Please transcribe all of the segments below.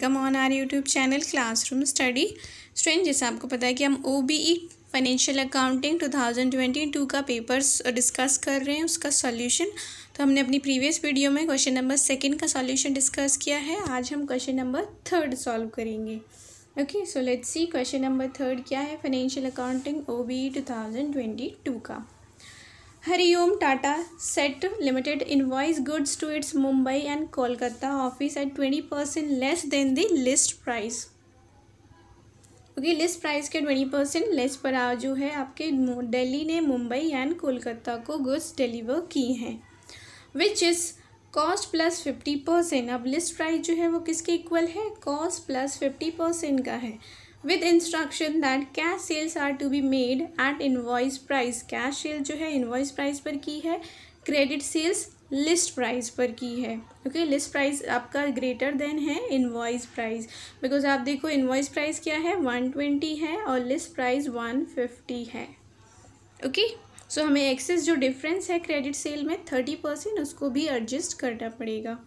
Come on our YouTube channel classroom study student जैसे आपको पता है कि हम O B E financial accounting 2022 का पेपर्स डिस्कस uh, कर रहे हैं उसका सॉल्यूशन तो हमने अपनी प्रीवियस वीडियो में क्वेश्चन नंबर सेकंड का सॉल्यूशन डिस्कस किया है आज हम क्वेश्चन नंबर थर्ड सॉल्व करेंगे okay so let's see question number third क्या है financial accounting O B E two का Hariom Tata set limited Limited goods to its Mumbai and Kolkata office at twenty percent less than the list price क्योंकि list price के twenty percent less पर आज जो है आपके दिल्ली ने मुंबई एंड कोलकाता को गुड्स डिलीवर की हैं which is cost plus fifty percent अब लिस्ट प्राइस जो है वो किसके इक्वल है कॉस्ट प्लस फिफ्टी परसेंट का है with instruction that cash sales are to be made at invoice price cash sale जो है इन्वॉइस प्राइस पर की है क्रेडिट सेल्स लिस्ट प्राइस पर की है ओके लिस्ट प्राइस आपका ग्रेटर देन है इन्वॉइस प्राइस बिकॉज आप देखो इन्वॉइस प्राइस क्या है वन ट्वेंटी है और लिस्ट प्राइस वन फिफ्टी है ओके okay? सो so, हमें एक्सेस जो डिफरेंस है क्रेडिट सेल में थर्टी परसेंट उसको भी एडजस्ट करना पड़ेगा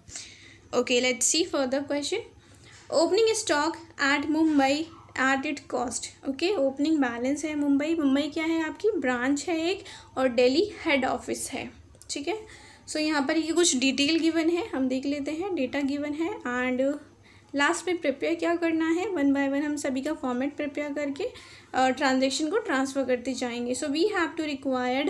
okay let's see for the question opening stock at Mumbai at it cost okay opening balance है मुंबई मुंबई क्या है आपकी ब्रांच है एक और डेली हेड ऑफिस है ठीक है सो यहाँ पर ये कुछ डिटेल गिवन है हम देख लेते हैं डेटा गिवन है एंड लास्ट में प्रिपेयर क्या करना है वन बाय वन हम सभी का फॉर्मेट प्रिपेयर करके ट्रांजेक्शन uh, को ट्रांसफ़र करते जाएंगे so we have to required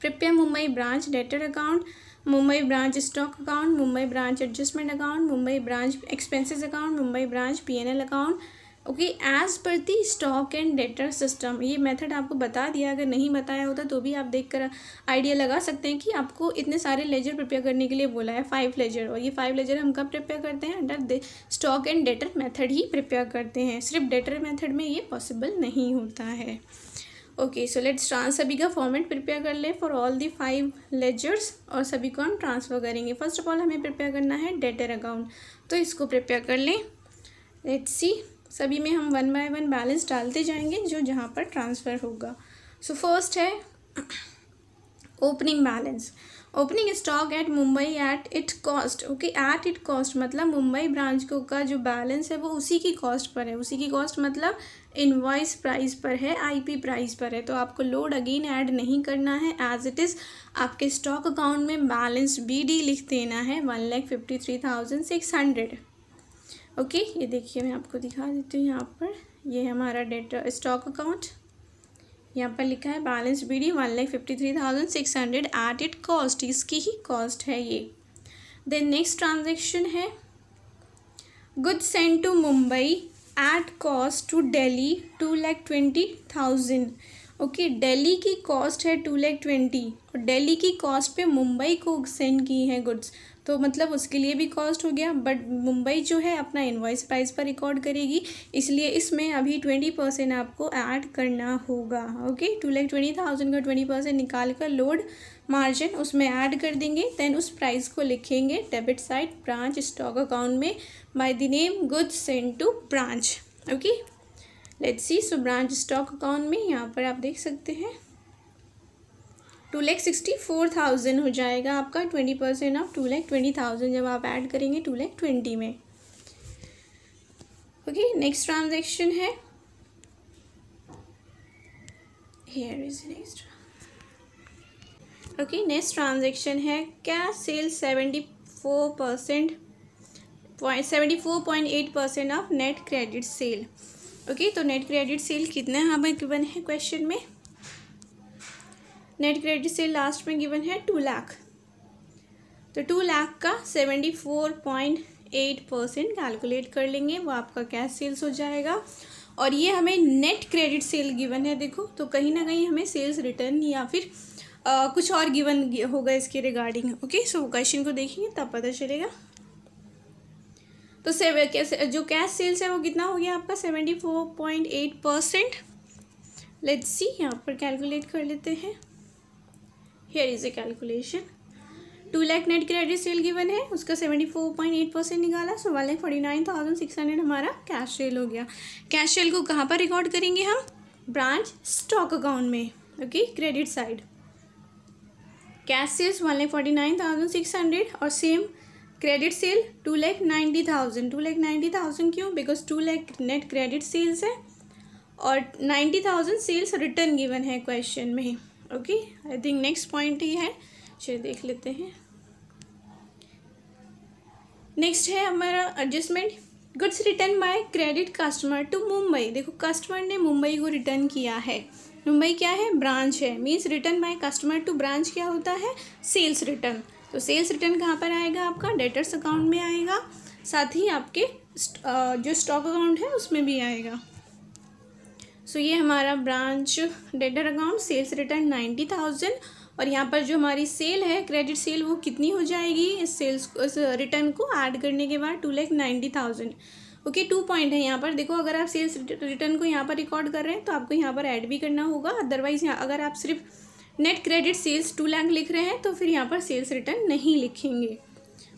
prepare Mumbai branch debtor account Mumbai branch stock account Mumbai branch adjustment account Mumbai branch expenses account Mumbai branch PNL account okay as per the stock and debtor system ये method आपको बता दिया अगर नहीं बताया होता तो भी आप देख कर आइडिया लगा सकते हैं कि आपको इतने सारे लेजर प्रिपेयर करने के लिए बोला है फाइव लेजर और ये फाइव लेजर हम कब प्रिपेयर करते हैं under stock and debtor method ही प्रिपेयर करते हैं सिर्फ डेटर मेथड में ये पॉसिबल नहीं होता है ओके सो लेट्स ट्रांस सभी का फॉर्मेट प्रिपेयर कर ले for all the five ledgers और सभी को हम ट्रांसफ़र करेंगे फर्स्ट ऑफ ऑल हमें प्रिपेयर करना है डेटर अकाउंट तो इसको प्रिपेयर कर लें लेट्स सी सभी में हम वन बाय वन बैलेंस डालते जाएंगे जो जहाँ पर ट्रांसफ़र होगा सो so, फर्स्ट है opening balance opening stock at Mumbai at it cost okay at it cost मतलब मुंबई ब्रांच को का जो बैलेंस है वो उसी की कॉस्ट पर है उसी की कॉस्ट मतलब इनवॉइस प्राइस पर है आईपी प्राइस पर है तो आपको लोड अगेन ऐड नहीं करना है एज इट इज़ आपके स्टॉक अकाउंट में बैलेंस बीडी लिख देना है one lakh fifty three thousand six hundred okay ये देखिए मैं आपको दिखा देती हूँ यहाँ पर ये हमारा डेटा स्टॉक अकाउंट यहाँ पर लिखा है balance B D one lakh fifty three thousand six hundred at it cost इसकी ही कॉस्ट है ये देन नेक्स्ट ट्रांजेक्शन है good send to Mumbai at cost to Delhi two lakh twenty thousand okay Delhi की कॉस्ट है टू लैख ट्वेंटी और डेली की कॉस्ट पे मुंबई को सेंड की है गुड्स तो मतलब उसके लिए भी कॉस्ट हो गया बट मुंबई जो है अपना इन्वाइस प्राइस पर रिकॉर्ड करेगी इसलिए इसमें अभी ट्वेंटी परसेंट आपको ऐड करना होगा okay two lakh twenty thousand का ट्वेंटी परसेंट निकाल कर लोड मार्जिन उसमें ऐड कर देंगे दैन उस प्राइस को लिखेंगे debit side branch stock account में by the name goods send to branch okay let's see so branch stock account में यहाँ पर आप देख सकते हैं two lakh sixty four thousand हो जाएगा आपका twenty percent of two lakh twenty thousand जब आप ऐड करेंगे टू लैख ट्वेंटी में ओके नेक्स्ट ट्रांजेक्शन है here is next okay next transaction है क्या sale seventy four percent point seventy four point eight percent of net credit sale okay तो net credit sale कितना हमें गिवन है question में net credit sale last में given है two lakh तो टू लाख का seventy four point eight percent calculate कर लेंगे वो आपका कैश सेल्स हो जाएगा और ये हमें नेट क्रेडिट सेल गिवन है देखो तो कहीं ना कहीं हमें सेल्स रिटर्न या फिर आ, कुछ और गिवन होगा इसके रिगार्डिंग ओके सो क्वेश्चन को देखेंगे तब पता चलेगा तो सेवे कैसे, जो कैश सेल्स है वो कितना हो गया आपका seventy four point eight percent let's see यहाँ पर कैलकुलेट कर लेते हैं here is a calculation two lakh net credit sale given है उसका seventy four point eight percent निकाला so one lakh forty nine thousand six hundred हमारा कैश सेल हो गया कैश सेल को कहाँ पर रिकॉर्ड करेंगे हम ब्रांच स्टॉक अकाउंट में okay credit side cash sales one lakh forty nine thousand six hundred और same credit sale two lakh ninety thousand two lakh ninety thousand क्यों because two lakh net credit sales है और ninety thousand sales return given है question में okay I think next point ही है चलिए देख लेते हैं नेक्स्ट है हमारा adjustment goods return by credit customer to Mumbai देखो कस्टमर ने मुंबई को रिटर्न किया है मुंबई क्या है ब्रांच है means return by customer to branch क्या होता है सेल्स रिटर्न तो सेल्स रिटर्न कहाँ पर आएगा आपका डेटर्स अकाउंट में आएगा साथ ही आपके जो स्टॉक अकाउंट है उसमें भी आएगा सो ये हमारा branch debtor account sales return ninety thousand और यहाँ पर जो हमारी सेल है क्रेडिट सेल वो कितनी हो जाएगी इस सेल्स इस रिटर्न को ऐड करने के बाद two lakh ninety thousand okay two point है यहाँ पर देखो अगर आप सेल्स रिटर्न को यहाँ पर रिकॉर्ड कर रहे हैं तो आपको यहाँ पर ऐड भी करना होगा अदरवाइज़ यहाँ अगर आप सिर्फ net credit sales two lakh लिख रहे हैं तो फिर यहाँ पर सेल्स रिटर्न नहीं लिखेंगे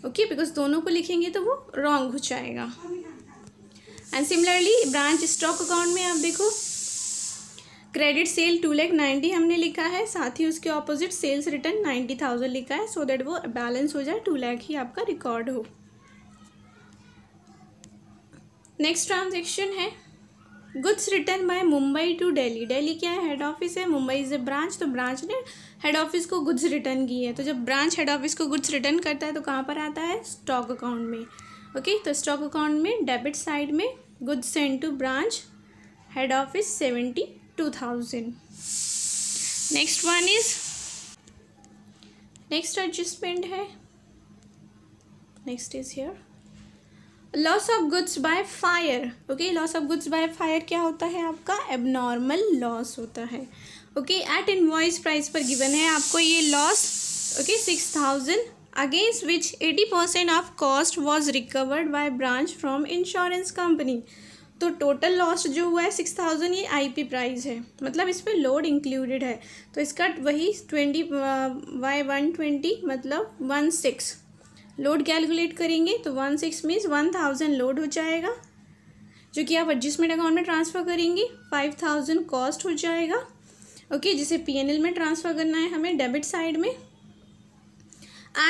ओके बिकॉज दोनों को लिखेंगे तो वो रॉन्ग हो जाएगा and similarly branch stock account में आप देखो credit sale two lakh ninety हमने लिखा है साथ ही उसके opposite sales return ninety thousand लिखा है सो so दैट वो बैलेंस हो जाए टू लैख ही आपका रिकॉर्ड हो नेक्स्ट ट्रांजेक्शन है goods return by Mumbai to Delhi Delhi क्या है हेड ऑफिस है मुंबई इज़ ए ब्रांच तो ब्रांच ने हेड ऑफिस को गुड्स रिटर्न की है तो जब ब्रांच हेड ऑफिस को गुड्स रिटर्न करता है तो कहाँ पर आता है स्टॉक अकाउंट में ओके okay? तो स्टॉक अकाउंट में डेबिट साइड में goods send to branch head office seventy two thousand next one is next adjustment है next is here loss of goods by fire okay loss of goods by fire क्या होता है आपका abnormal loss होता है okay at in voice price पर given है आपको ये loss okay six thousand against which eighty percent of cost was recovered by branch from insurance company तो टोटल लॉस्ट जो हुआ है सिक्स थाउजेंड ये आईपी प्राइस है मतलब इसमें लोड इंक्लूडेड है तो इसका वही ट्वेंटी वाई वन ट्वेंटी मतलब वन सिक्स लोड कैलकुलेट करेंगे तो one six means one thousand load हो जाएगा जो कि आप एडजस्टमेंट अकाउंट में ट्रांसफ़र करेंगे फाइव थाउजेंड कॉस्ट हो जाएगा ओके जिसे एल में ट्रांसफ़र करना है हमें डेबिट साइड में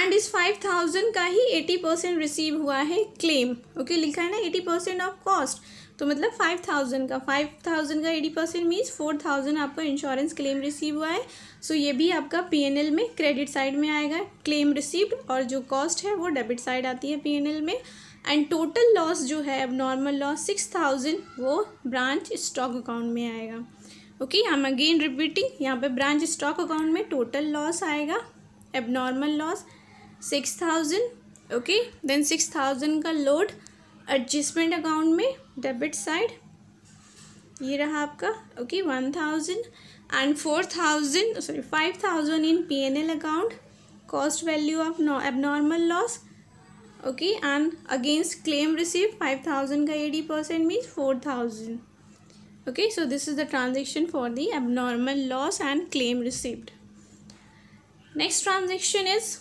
एंड इस फाइव थाउजेंड का ही एटी परसेंट रिसीव हुआ है क्लेम ओके okay, लिखा है ना एटी परसेंट ऑफ कॉस्ट तो मतलब फाइव थाउजेंड का फाइव थाउजेंड का eighty percent means four thousand आपका इंश्योरेंस क्लेम रिसीव हुआ है सो ये भी आपका एल में क्रेडिट साइड में आएगा क्लेम रिसीव्ड और जो कॉस्ट है वो डेबिट साइड आती है एल में एंड टोटल लॉस जो है अब नॉर्मल लॉस सिक्स थाउजेंड वो ब्रांच स्टॉक अकाउंट में आएगा okay I am again repeating यहाँ पे ब्रांच स्टॉक अकाउंट में टोटल लॉस आएगा abnormal loss six thousand okay then six thousand का लोड एडजस्टमेंट अकाउंट में डेबिट साइड ये रहा आपका okay one thousand and four thousand sorry five thousand in P N L account cost value of abnormal loss okay and against claim receive five thousand का eighty percent means four thousand okay so this is the transaction for the abnormal loss and claim received next transaction is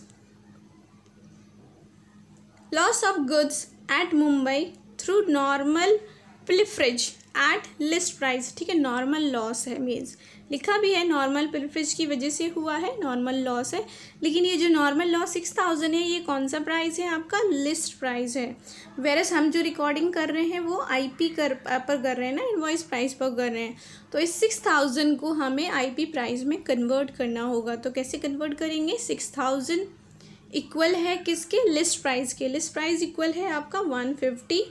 loss of goods at Mumbai through normal pilferage at list price ठीक है normal loss है means लिखा भी है normal पिलफ्रिज की वजह से हुआ है नॉर्मल लॉस है लेकिन ये जो नॉर्मल लॉस सिक्स थाउजेंड है ये कौन सा प्राइस है आपका लिस्ट प्राइस है वेरस हम जो रिकॉर्डिंग कर रहे हैं वो आई पी कर पर कर रहे हैं ना इन्वॉइस प्राइस पर कर रहे हैं तो इस सिक्स थाउजेंड को हमें आई पी प्राइस में कन्वर्ट करना होगा तो कैसे कन्वर्ट करेंगे सिक्स थाउजेंड इक्वल है किसके लिस्ट प्राइस के लिस्ट प्राइस इक्वल है आपका वन फिफ्टी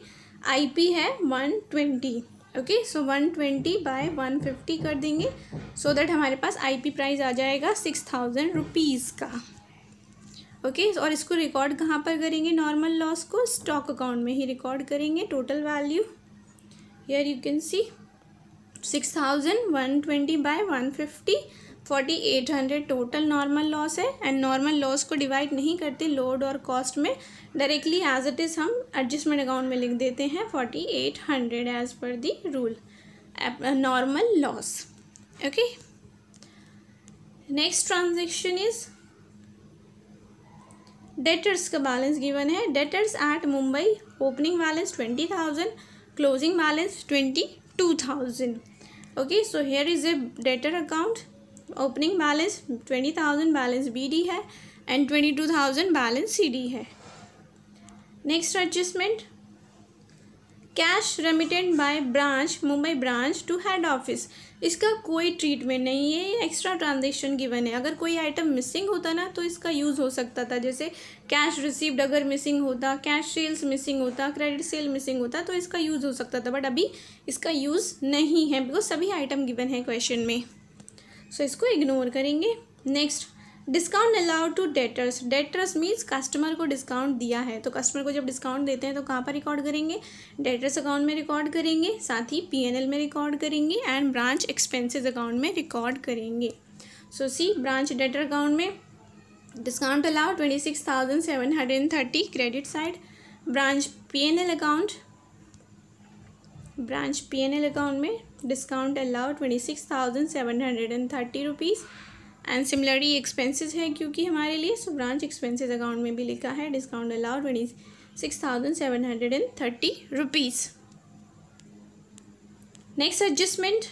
आई पी है one twenty okay so one twenty by one fifty कर देंगे सो so दैट हमारे पास आई पी प्राइस आ जाएगा सिक्स थाउजेंड रुपीज़ का ओके okay, और इसको रिकॉर्ड कहाँ पर करेंगे नॉर्मल लॉस को स्टॉक अकाउंट में ही रिकॉर्ड करेंगे total value yeah you can see six thousand one twenty by one fifty forty eight hundred total normal loss है एंड नॉर्मल लॉस को डिवाइड नहीं करते लोड और कॉस्ट में डायरेक्टली एज इट इज़ हम एडजस्टमेंट अकाउंट में लिख देते हैं forty eight hundred as per the rule normal loss okay next transaction is debtors का बैलेंस गिवन है debtors at Mumbai opening balance twenty thousand closing balance twenty two thousand okay so here is a debtor account opening balance twenty thousand balance B D है and twenty two thousand balance C D है next adjustment cash remitted by branch Mumbai branch to head office इसका कोई treatment नहीं है ये extra transaction given है अगर कोई आइटम मिसिंग होता ना तो इसका यूज़ हो सकता था जैसे कैश रिसीव्ड अगर मिसिंग होता कैश सेल्स मिसिंग होता क्रेडिट सेल मिसिंग होता तो इसका यूज़ हो सकता था बट अभी इसका यूज़ नहीं है बिकॉज सभी आइटम गिवन है क्वेश्चन में सो इसको इग्नोर करेंगे next discount allowed to debtors debtors means customer को डिस्काउंट दिया है तो कस्टमर को जब डिस्काउंट देते हैं तो कहाँ पर रिकॉर्ड करेंगे डेटर्स अकाउंट में रिकॉर्ड करेंगे साथ ही पीएनएल में रिकॉर्ड करेंगे एंड ब्रांच एक्सपेंसेस अकाउंट में रिकॉर्ड करेंगे so C branch debtor account में discount allowed twenty six thousand seven hundred and thirty credit side branch P N L account branch PNL account में discount allow twenty six thousand seven hundred and thirty rupees and similarly expenses है क्योंकि हमारे लिए सो branch expenses account में भी लिखा है discount allow twenty six thousand seven hundred and thirty rupees next adjustment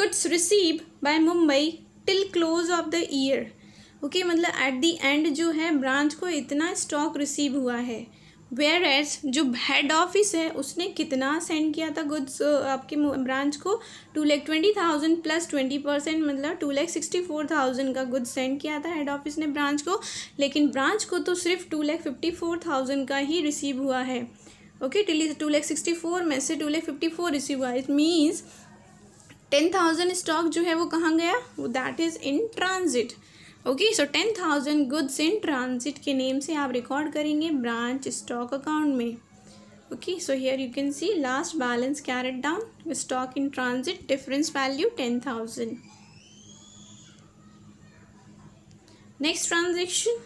goods receive by Mumbai till close of the year okay मतलब at the end जो है ब्रांच को इतना स्टॉक रिसीव हुआ है वेयर एज जो हेड ऑफिस है उसने कितना सेंड किया था गुड्स uh, आपके ब्रांच को two lakh twenty thousand plus twenty percent मतलब two lakh sixty four thousand का गुड्स सेंड किया था हेड ऑफिस ने ब्रांच को लेकिन ब्रांच को तो सिर्फ two lakh fifty four thousand का ही रिसीव हुआ है ओके टिली टू लैख सिक्सटी फोर में से two lakh fifty four receive हुआ it means ten thousand stock जो है वो कहाँ गया वो that is in transit okay so ten thousand goods in transit के नेम से आप रिकॉर्ड करेंगे ब्रांच स्टॉक अकाउंट में okay so here you can see last balance carried down stock in transit difference value ten thousand next transaction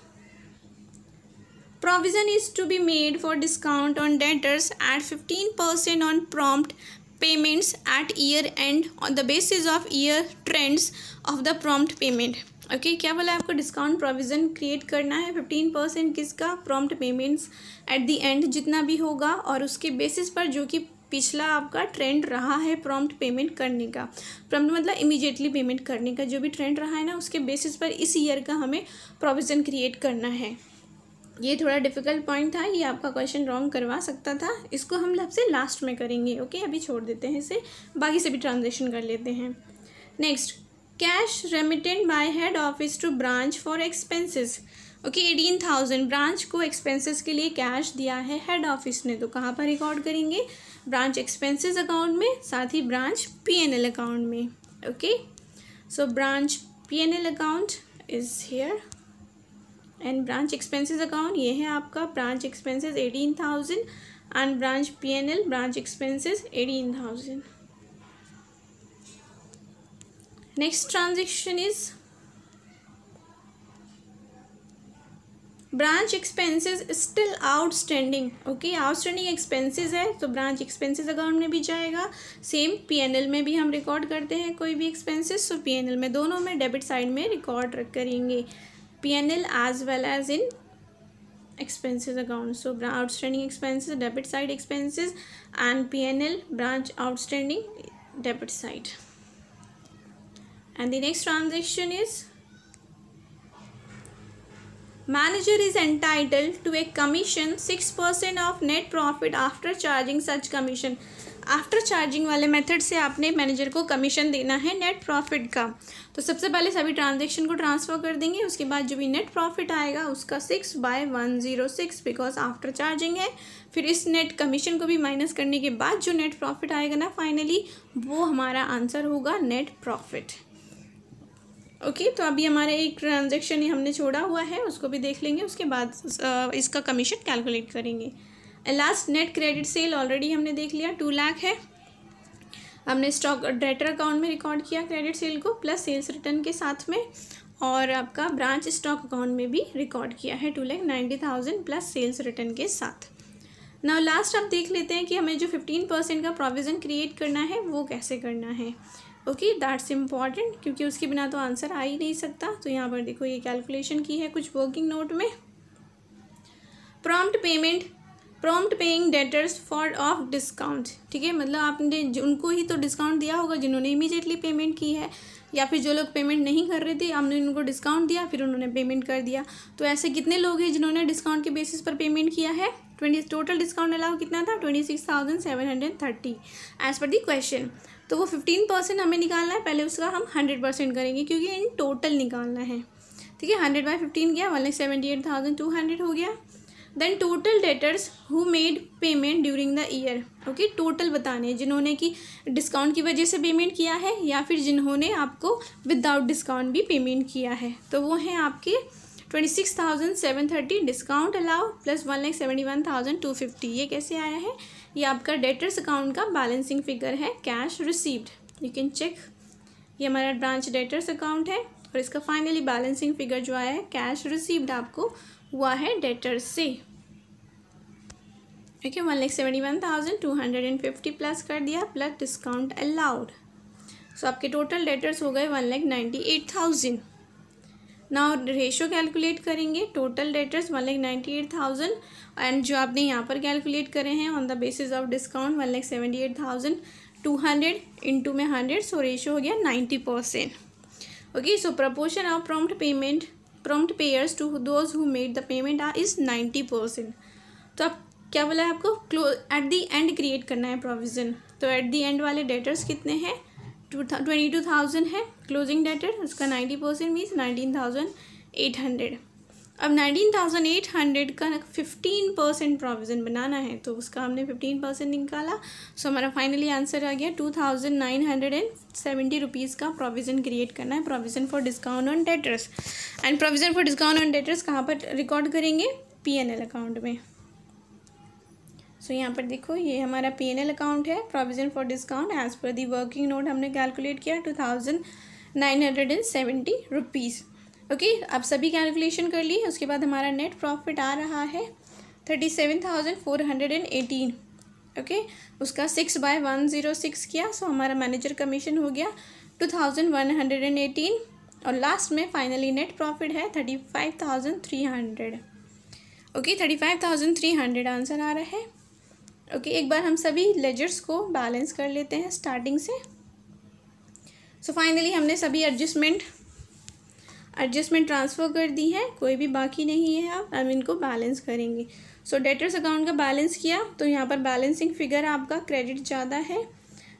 provision is to be made for discount on debtors at fifteen percent on prompt payments at year end on the basis of year trends of the prompt payment okay okay, क्या बोला आपको discount provision create करना है fifteen percent किसका prompt payments at the end जितना भी होगा और उसके बेसिस पर जो कि पिछला आपका ट्रेंड रहा है प्रॉम्प्ट पेमेंट करने का प्रॉम्प्ट मतलब इमीडिएटली पेमेंट करने का जो भी ट्रेंड रहा है ना उसके बेसिस पर इस ईयर का हमें प्रोविज़न क्रिएट करना है ये थोड़ा डिफिकल्ट पॉइंट था ये आपका क्वेश्चन रॉन्ग करवा सकता था इसको हम सबसे लास्ट में करेंगे ओके अभी छोड़ देते हैं इसे बाकी से भी ट्रांजेक्शन कर लेते हैं next cash remittent by head office to branch for expenses okay eighteen thousand branch को एक्सपेंसेस के लिए कैश दिया है हेड ऑफिस ने तो कहाँ पर रिकॉर्ड करेंगे ब्रांच एक्सपेंसेस अकाउंट में साथ ही ब्रांच पीएनएल अकाउंट में okay so branch PNL account is here and branch expenses account ये है आपका branch expenses eighteen thousand and branch L branch expenses eighteen thousand next transaction is branch expenses still outstanding okay outstanding expenses है तो branch expenses account में भी जाएगा same PNL में भी हम रिकॉर्ड करते हैं कोई भी एक्सपेंसेस एन पीएनएल में दोनों में डेबिट साइड में रिकॉर्ड करेंगे P N L as well as in account so outstanding expenses debit side expenses and P N L branch outstanding debit side and the next transaction is manager is entitled to a commission 6% of net profit after charging such commission after charging वाले method से आपने manager को commission देना है net profit का तो सबसे पहले सभी ट्रांजेक्शन को ट्रांसफ़र कर देंगे उसके बाद जो भी नेट प्रॉफिट आएगा उसका six by one zero six because after charging है फिर इस नेट कमीशन को भी माइनस करने के बाद जो नेट प्रॉफिट आएगा ना फाइनली वो हमारा आंसर होगा नेट प्रॉफिट ओके तो अभी हमारे एक ट्रांजेक्शन हमने छोड़ा हुआ है उसको भी देख लेंगे उसके बाद इसका कमीशन कैलकुलेट करेंगे last net credit sale already हमने देख लिया टू लाख है हमने स्टॉक डेटर अकाउंट में रिकॉर्ड किया क्रेडिट सेल को प्लस सेल्स रिटर्न के साथ में और आपका ब्रांच स्टॉक अकाउंट में भी रिकॉर्ड किया है two lakh ninety thousand plus sales return के साथ नाउ लास्ट आप देख लेते हैं कि हमें जो फिफ्टीन परसेंट का प्रोविज़न क्रिएट करना है वो कैसे करना है ओके दैट्स इम्पॉर्टेंट क्योंकि उसके बिना तो आंसर आ ही नहीं सकता तो यहाँ पर देखो ये कैलकुलेशन की है कुछ वर्किंग नोट में prompt payment prompt paying debtors for of discount ठीक है मतलब आपने उनको ही तो डिस्काउंट दिया होगा जिन्होंने इमीजिएटली पेमेंट की है या फिर जो लोग पेमेंट नहीं कर रहे थे हमने उनको डिस्काउंट दिया फिर उन्होंने पेमेंट कर दिया तो ऐसे कितने लोग हैं जिन्होंने डिस्काउंट के बेसिस पर पेमेंट किया है ट्वेंटी टोटल डिस्काउंट अलाउ कितना था twenty six thousand seven hundred thirty as per the question तो वो फिफ्टीन परसेंट हमें निकालना है पहले उसका हम हंड्रेड परसेंट करेंगे क्योंकि इन टोटल निकालना है ठीक है हंड्रेड बाई फिफ्टीन गया one lakh seventy eight thousand two hundred हो गया then total debtors who made payment during the year okay total बताने जिन्होंने कि डिस्काउंट की वजह से पेमेंट किया है या फिर जिन्होंने आपको विदाउट डिस्काउंट भी पेमेंट किया है तो वो हैं आपके twenty six thousand seven thirty discount allow plus one lakh seventy one thousand two fifty ये कैसे आया है ये आपका डेटर्स अकाउंट का बैलेंसिंग फिगर है cash received you can check ये हमारा ब्रांच डेटर्स अकाउंट है और इसका फाइनली बैलेंसिंग फिगर जो आया है कैश रिसीव्ड आपको हुआ है डेटर्स से okay one lakh seventy one thousand two hundred and fifty plus कर दिया प्लस डिस्काउंट अलाउड सो आपके टोटल डेटर्स हो गए one lakh ninety eight thousand ना रेशो कैलकुलेट करेंगे total debtors one lakh ninety eight thousand and जो आपने यहाँ पर कैलकुलेट करे हैं on the basis of discount one lakh seventy eight thousand two hundred into में हंड्रेड सो रेशो हो गया ninety percent okay so proportion of prompt payment prompt payers to those who made the payment are is ninety percent तो आप क्या बोला है आपको close at the end create करना है प्रोविज़न तो एट द एंड वाले डेटर्स कितने हैं ट्वेंटी टू थाउजेंड है क्लोजिंग डेटर उसका ninety percent means nineteen thousand eight hundred अब नाइनटीन थाउजेंड एट हंड्रेड का फिफ्टीन परसेंट प्रोविज़न बनाना है तो उसका हमने फिफ्टीन परसेंट निकाला सो हमारा फाइनली आंसर आ गया two thousand nine hundred and seventy rupees का प्रोविज़न क्रिएट करना है provision for discount on debtors and provision for discount on debtors कहाँ पर रिकॉर्ड करेंगे पी एन एल अकाउंट में सो यहाँ पर देखो ये हमारा पी एन एल अकाउंट है provision for discount as per the working note हमने कैलकुलेट किया two thousand nine hundred and seventy rupees okay अब सभी कैलकुलेशन कर ली उसके बाद हमारा नेट प्रॉफिट आ रहा है thirty seven thousand four hundred and eighteen okay उसका six by one zero six किया सो हमारा मैनेजर कमीशन हो गया two thousand one hundred and eighteen और लास्ट में फाइनली नेट प्रॉफिट है thirty five thousand three hundred okay thirty five thousand three hundred answer आ रहा है ओके okay, एक बार हम सभी लेजर्स को बैलेंस कर लेते हैं स्टार्टिंग से सो so फाइनली हमने सभी एडजस्टमेंट एडजस्टमेंट ट्रांसफ़र कर दी है कोई भी बाकी नहीं है अब हम इनको बैलेंस करेंगे सो डेटर्स अकाउंट का बैलेंस किया तो यहाँ पर बैलेंसिंग फिगर आपका क्रेडिट ज़्यादा है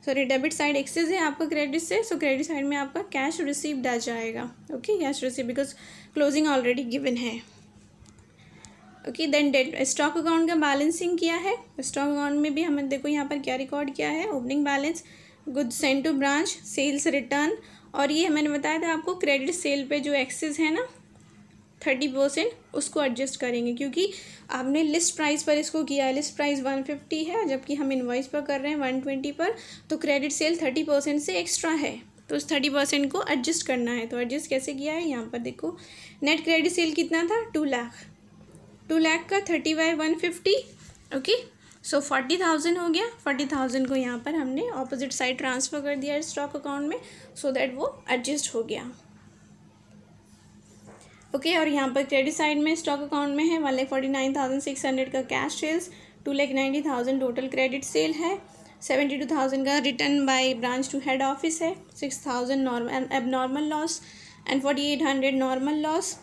सॉरी डेबिट साइड एक्सेस है आपका क्रेडिट से सो क्रेडिट साइड में आपका कैश रिसीव्ड आ जाएगा okay cash receive because closing already given है okay then debt stock account का बैलेंसिंग किया है स्टॉक अकाउंट में भी हमें देखो यहाँ पर क्या रिकॉर्ड किया है opening balance good sent to branch sales return और ये मैंने बताया था आपको क्रेडिट सेल पे जो एक्सेस है ना थर्टी परसेंट उसको एडजस्ट करेंगे क्योंकि आपने लिस्ट प्राइस पर इसको किया है लिस्ट प्राइस वन फिफ्टी है जबकि हम इन्वाइस पर कर रहे हैं वन ट्वेंटी पर तो क्रेडिट सेल थर्टी परसेंट से एक्स्ट्रा है तो उस थर्टी परसेंट को एडजस्ट करना है तो एडजस्ट कैसे किया है यहाँ पर देखो नेट क्रेडिट सेल कितना था टू लाख टू लैख का thirty by one fifty okay so forty thousand हो गया फोर्टी थाउजेंड को यहाँ पर हमने ऑपोजिट साइड ट्रांसफ़र कर दिया है स्टॉक अकाउंट में सो so दैट वो एडजस्ट हो गया ओके okay, और यहाँ पर क्रेडिट साइड में स्टॉक अकाउंट में है one lakh forty nine thousand six hundred का cash sales two lakh ninety thousand total credit sale है सेवेंटी टू थाउजेंड का return by branch to head office है six thousand normal abnormal loss and forty eight hundred normal loss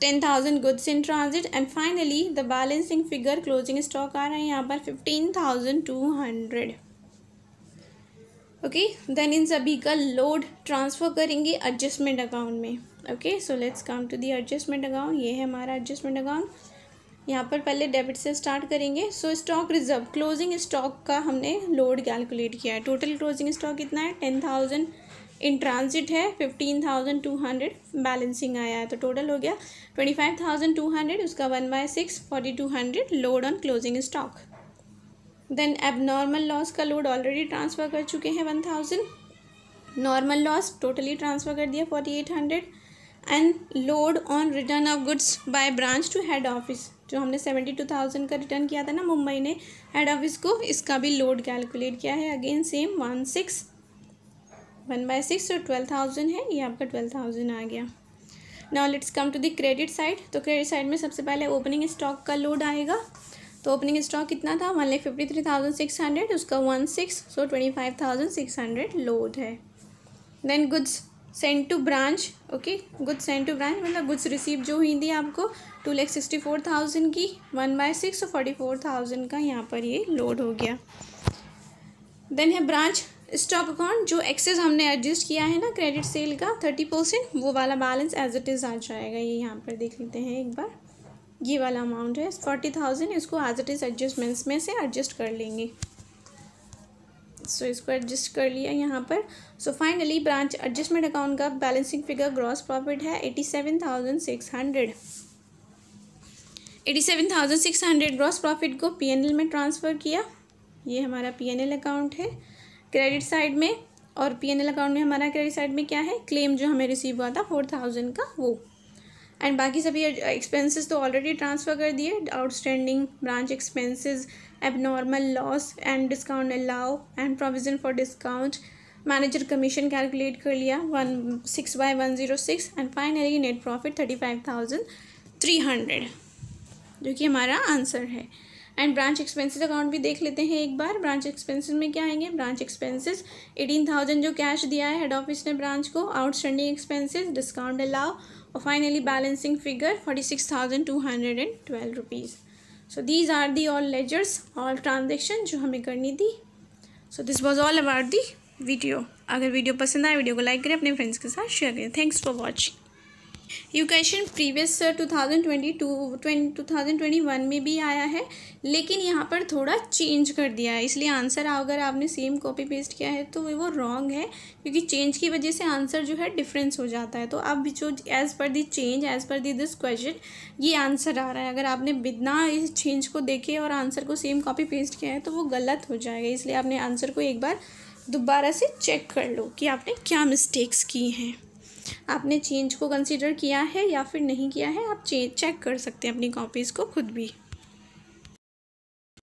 ten thousand goods in transit and finally the balancing figure closing stock आ रहा है यहाँ पर fifteen thousand two hundred okay then इन सभी का load transfer करेंगे adjustment account में okay so let's come to the adjustment account ये है हमारा एडजस्टमेंट अकाउंट यहाँ पर पहले डेबिट से स्टार्ट करेंगे so stock reserve closing stock का हमने लोड कैलकुलेट किया है टोटल क्लोजिंग स्टॉक कितना है टेन थाउजेंड इन ट्रांजिट है fifteen thousand two hundred balancing आया है तो टोटल हो गया twenty five thousand two hundred उसका one by six forty two hundred load on closing stock then abnormal loss का लोड ऑलरेडी ट्रांसफ़र कर चुके हैं one thousand normal loss totally transfer कर दिया forty eight hundred and load on return of goods by branch to head office जो हमने seventy two thousand का return किया था ना मुंबई ने हेड ऑफिस को इसका भी लोड कैलकुलेट किया है again same one six one by six और तो ट्वेल्व थाउजेंड है ये आपका ट्वेल्व थाउजेंड आ गया now let's come to the credit side तो क्रेडिट साइड में सबसे पहले ओपनिंग स्टॉक का लोड आएगा तो ओपनिंग स्टॉक कितना था one lakh fifty three thousand six hundred उसका one six so twenty five thousand six hundred load है then goods send to branch okay goods send to branch मतलब गुड्स रिसीव जो हुई थी आपको two lakh sixty four thousand की one by six forty four thousand का यहाँ पर ये लोड हो गया देन है ब्रांच स्टॉक अकाउंट जो एक्सेस हमने एडजस्ट किया है ना क्रेडिट सेल का थर्टी परसेंट वो वाला बैलेंस एज इट इज़ आ जाएगा ये यहाँ पर देख लेते हैं एक बार ये वाला अमाउंट है फोर्टी थाउजेंड इसको एज इट इज़ एडजस्टमेंट्स में से एडजस्ट कर लेंगे सो so, इसको एडजस्ट कर लिया यहाँ पर so finally branch adjustment account का बैलेंसिंग फिगर ग्रॉस प्रॉफिट है eighty seven thousand six hundred eighty seven thousand six hundred gross profit को पी एन एल में ट्रांसफ़र किया ये हमारा पी एन एल अकाउंट है क्रेडिट साइड में और पी एन एल अकाउंट में हमारा क्रेडिट साइड में क्या है क्लेम जो हमें रिसीव हुआ था फोर थाउजेंड का वो एंड बाकी सभी एक्सपेंसेस uh, तो ऑलरेडी ट्रांसफ़र कर दिए outstanding branch expenses abnormal loss and discount allow and provision for discount manager commission calculate कर लिया one six by one zero six and finally net profit thirty five thousand three hundred जो कि हमारा answer है and branch expenses account भी देख लेते हैं एक बार ब्रांच एक्सपेंसेस में क्या आएंगे ब्रांच एक्सपेंसेस एटीन थाउजेंड जो कैश दिया है हेड ऑफिस ने ब्रांच को आउटस्टैंडिंग एक्सपेंसेस डिस्काउंट अलाउ और finally balancing figure forty six thousand two hundred and twelve rupees so these are the all ledgers all transaction जो हमें करनी थी so this was all about the video अगर video पसंद आए video को like करें अपने फ्रेंड्स के साथ शेयर करें thanks for watching you question previous two thousand twenty two two thousand twenty one में भी आया है लेकिन यहाँ पर थोड़ा चेंज कर दिया है इसलिए आंसर अगर आपने सेम कॉपी पेस्ट किया है तो वो रॉन्ग है क्योंकि चेंज की वजह से आंसर जो है डिफरेंस हो जाता है तो अब जो as per the change as per the this question ये आंसर आ रहा है अगर आपने बिना इस चेंज को देखे और आंसर को सेम कॉपी पेस्ट किया है तो वो गलत हो जाएगा इसलिए आपने आंसर को एक बार दोबारा से चेक कर लो कि आपने क्या मिस्टेक्स की हैं आपने चेंज को कंसिडर किया है या फिर नहीं किया है आप चेक कर सकते हैं अपनी कॉपीज़ को खुद भी